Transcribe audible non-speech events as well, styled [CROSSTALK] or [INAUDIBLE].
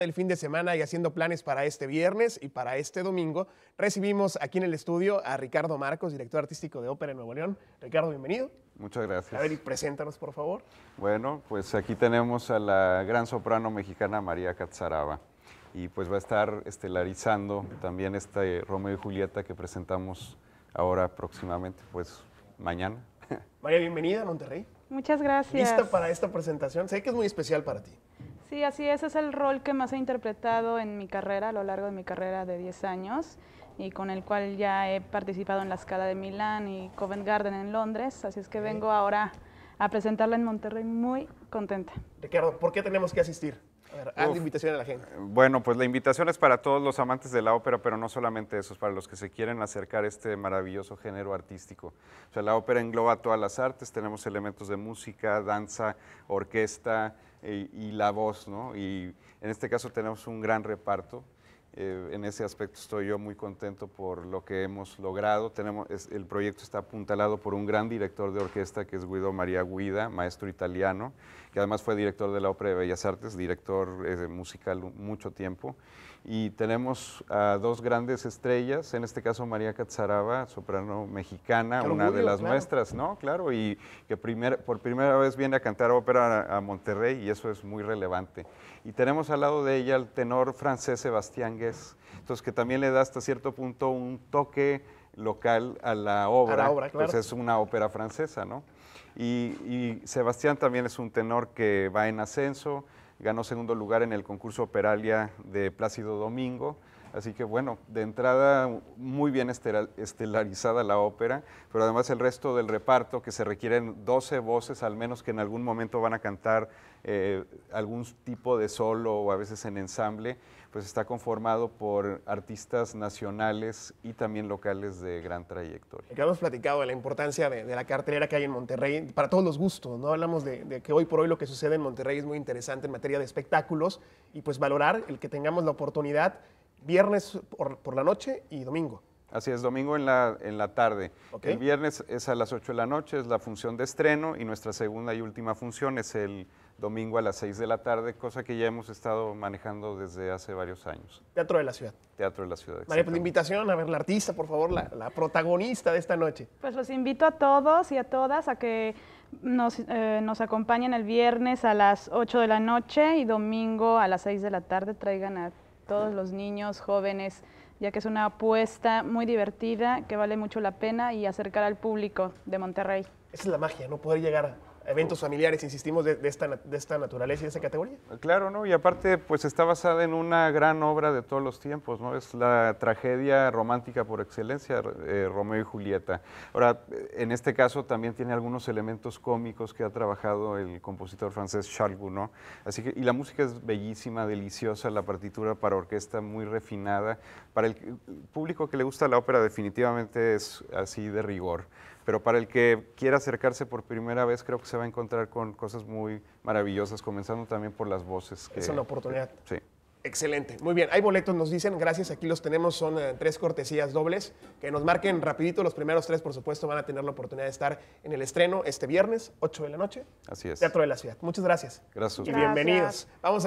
el fin de semana y haciendo planes para este viernes y para este domingo, recibimos aquí en el estudio a Ricardo Marcos, director artístico de Ópera en Nuevo León. Ricardo, bienvenido. Muchas gracias. A ver, preséntanos, por favor. Bueno, pues aquí tenemos a la gran soprano mexicana María Catzaraba. Y pues va a estar estelarizando también este Romeo y Julieta que presentamos ahora próximamente, pues mañana. [LAUGHS] María, bienvenida a Monterrey. Muchas gracias. ¿Lista para esta presentación? Sé que es muy especial para ti. Sí, así es, es el rol que más he interpretado en mi carrera, a lo largo de mi carrera de 10 años y con el cual ya he participado en la Scala de Milán y Covent Garden en Londres, así es que vengo ahora a presentarla en Monterrey muy contenta. Ricardo, ¿por qué tenemos que asistir? A ver, haz la invitación a la gente. Bueno, pues la invitación es para todos los amantes de la ópera, pero no solamente esos, para los que se quieren acercar a este maravilloso género artístico. O sea, la ópera engloba todas las artes, tenemos elementos de música, danza, orquesta, y, la voz, ¿no? Y en este caso tenemos un gran reparto. Eh, en ese aspecto estoy yo muy contento por lo que hemos logrado. Tenemos, el proyecto está apuntalado por un gran director de orquesta que es Guido María Guida, maestro italiano, que además fue director de la Ópera de Bellas Artes, director eh, musical mucho tiempo. Y tenemos a dos grandes estrellas, en este caso María Catzaraba, soprano mexicana, una de las nuestras, ¿no? Claro, y que por primera vez viene a cantar ópera a, Monterrey y eso es muy relevante. Y tenemos al lado de ella al tenor francés Sebastián Guerrero entonces, que también le da hasta cierto punto un toque local a la obra. A pues, es una ópera francesa, ¿no? Y, y, Sebastián también es un tenor que va en ascenso, ganó segundo lugar en el concurso Operalia de Plácido Domingo Así que bueno, de entrada muy bien estelarizada la ópera, pero además el resto del reparto, que se requieren 12 voces al menos que en algún momento van a cantar eh, algún tipo de solo o a veces en ensamble, pues está conformado por artistas nacionales y también locales de gran trayectoria. Ya hemos platicado de la importancia de, la cartelera que hay en Monterrey para todos los gustos, ¿no? Hablamos de, de que hoy por hoy lo que sucede en Monterrey es muy interesante en materia de espectáculos y pues valorar el que tengamos la oportunidad viernes por, la noche y domingo. Así es, domingo en la, en la tarde. El viernes es a las 8 de la noche, es la función de estreno y nuestra segunda y última función es el domingo a las 6 de la tarde, cosa que ya hemos estado manejando desde hace varios años. Teatro de la Ciudad. Teatro de la Ciudad. María, pues la invitación a ver la artista, por favor, la, protagonista de esta noche. Pues los invito a todos y a todas a que nos, eh, nos acompañen el viernes a las 8 de la noche y domingo a las 6 de la tarde. Traigan a todos los niños, jóvenes, ya que es una apuesta muy divertida que vale mucho la pena y acercar al público de Monterrey. Esa es la magia, no poder llegar a eventos familiares, insistimos, de, esta, naturaleza y de esta categoría. Claro, ¿no? Y aparte, pues está basada en una gran obra de todos los tiempos, ¿no? Es la tragedia romántica por excelencia, eh, Romeo y Julieta. Ahora, en este caso también tiene algunos elementos cómicos que ha trabajado el compositor francés Charles Gounod. Así que, y la música es bellísima, deliciosa, la partitura para orquesta muy refinada. Para el público que le gusta la ópera definitivamente es así de rigor. Pero para el que quiera acercarse por primera vez, creo que se va a encontrar con cosas muy maravillosas, comenzando también por las voces. es una oportunidad. sí. Excelente. Muy bien. Hay boletos, nos dicen. Gracias. Aquí los tenemos. Son eh, tres cortesías dobles. Que nos marquen rapidito. Los primeros tres, por supuesto, van a tener la oportunidad de estar en el estreno este viernes, 8 de la noche. Así es. Teatro de la Ciudad. Muchas gracias. Gracias. Y bienvenidos. Vamos